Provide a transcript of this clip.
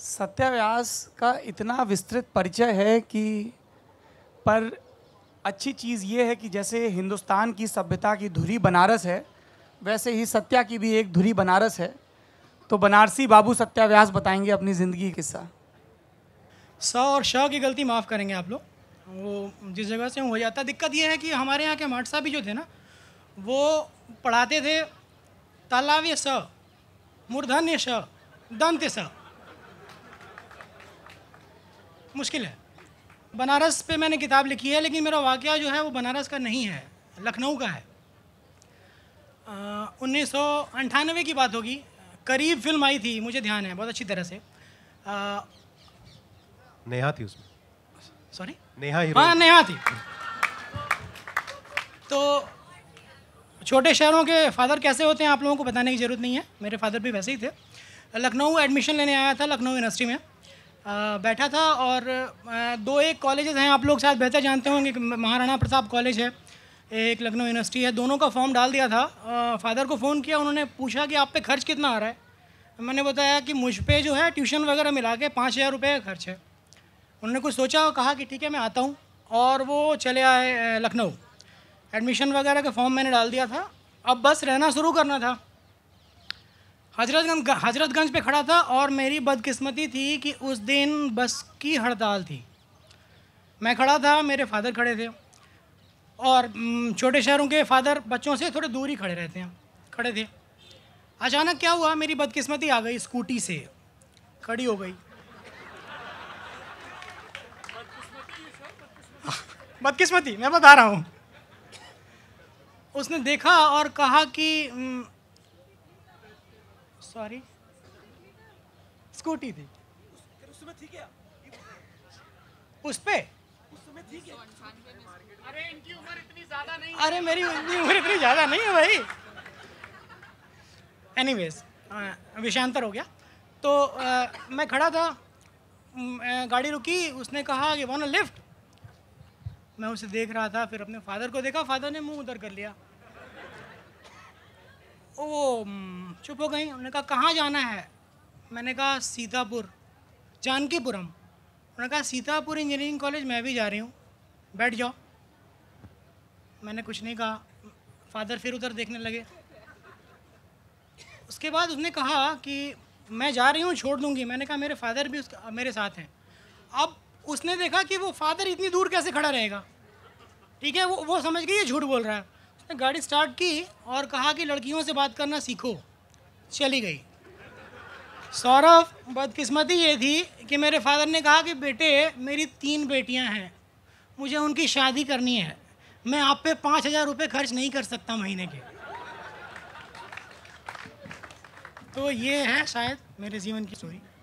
सत्याव्यास का इतना विस्तृत परिचय है कि पर अच्छी चीज़ ये है कि जैसे हिंदुस्तान की सभ्यता की धुरी बनारस है वैसे ही सत्या की भी एक धुरी बनारस है तो बनारसी बाबू सत्याव्यास बताएंगे अपनी ज़िंदगी किस्सा स और श की गलती माफ़ करेंगे आप लोग वो जिस जगह से हो जाता है दिक्कत ये है कि हमारे यहाँ के माट साहब भी जो थे ना वो पढ़ाते थे तालाव्य स मूर्धन्य स दंत्य स मुश्किल है बनारस पे मैंने किताब लिखी है लेकिन मेरा वाक़ जो है वो बनारस का नहीं है लखनऊ का है उन्नीस सौ की बात होगी करीब फिल्म आई थी मुझे ध्यान है बहुत अच्छी तरह से आ, नेहा थी उसमें सॉरी नेहा ही हाँ नेहा थी तो छोटे शहरों के फादर कैसे होते हैं आप लोगों को बताने की ज़रूरत नहीं है मेरे फादर भी वैसे ही थे लखनऊ एडमिशन लेने आया था लखनऊ यूनिवर्सिटी में बैठा था और दो एक कॉलेजेस हैं आप लोग शायद बेहतर जानते होंगे कि महाराणा प्रताप कॉलेज है एक लखनऊ यूनिवर्सिटी है दोनों का फॉर्म डाल दिया था फादर को फ़ोन किया उन्होंने पूछा कि आप पे खर्च कितना आ रहा है मैंने बताया कि मुझ पे जो है ट्यूशन वगैरह मिला के पाँच हज़ार रुपये का खर्च है उन्होंने कुछ सोचा और कहा कि ठीक है मैं आता हूँ और वो चले आए लखनऊ एडमिशन वगैरह का फॉर्म मैंने डाल दिया था अब बस रहना शुरू करना था हजरतगंज हजरतगंज पे खड़ा था और मेरी बदकिस्मती थी कि उस दिन बस की हड़ताल थी मैं खड़ा था मेरे फादर खड़े थे और छोटे शहरों के फादर बच्चों से थोड़े दूर ही खड़े रहते हैं खड़े थे अचानक क्या हुआ मेरी बदकिस्मती आ गई स्कूटी से खड़ी हो गई बदकिस्मती मैं बता रहा हूँ उसने देखा और कहा कि सॉरी स्कूटी थी थी क्या उस पे अरे इनकी उम्र इतनी ज्यादा नहीं अरे मेरी उम्र इतनी ज्यादा नहीं है भाई एनीवेज विषयांतर हो गया तो आ, मैं खड़ा था गाड़ी रुकी उसने कहा कि वन लिफ्ट मैं उसे देख रहा था फिर अपने फादर को देखा फादर ने मुंह उधर कर लिया वो चुप हो गई उन्होंने कहा कहाँ जाना है मैंने कहा सीतापुर जानकीपुरम उन्होंने कहा सीतापुर इंजीनियरिंग कॉलेज मैं भी जा रही हूँ बैठ जाओ मैंने कुछ नहीं कहा फादर फिर उधर देखने लगे उसके बाद उसने कहा कि मैं जा रही हूँ छोड़ दूँगी मैंने कहा मेरे फादर भी उस मेरे साथ हैं अब उसने देखा कि वो फादर इतनी दूर कैसे खड़ा रहेगा ठीक है वो वो समझ गई ये झूठ बोल रहा है गाड़ी स्टार्ट की और कहा कि लड़कियों से बात करना सीखो चली गई सौरभ बदकिस्मती ये थी कि मेरे फादर ने कहा कि बेटे मेरी तीन बेटियां हैं मुझे उनकी शादी करनी है मैं आप पे पाँच हज़ार रुपये खर्च नहीं कर सकता महीने के तो ये है शायद मेरे जीवन की स्टोरी